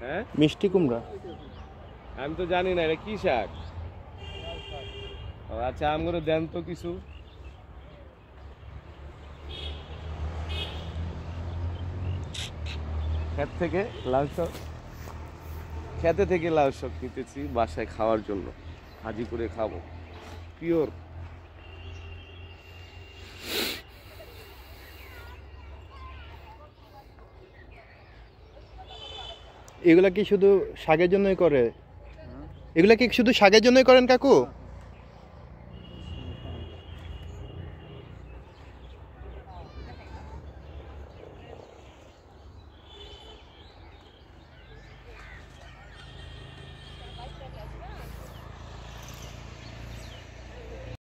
হ্যাঁ মিষ্টি কুমড়া আমি তো জানি না এটা কি শাক আচ্ছা আমগুলো দেন তো কিছু ক্ষেত থেকে লাল শাক খেতে থেকে লাল শাক নিতেছি বাসায় খাওয়ার জন্য ভাজি করে খাবো পিওর এগুলা কি শুধু শাকের জন্যই করে এগুলা কি শুধু শাকের জন্যই করেন কাকু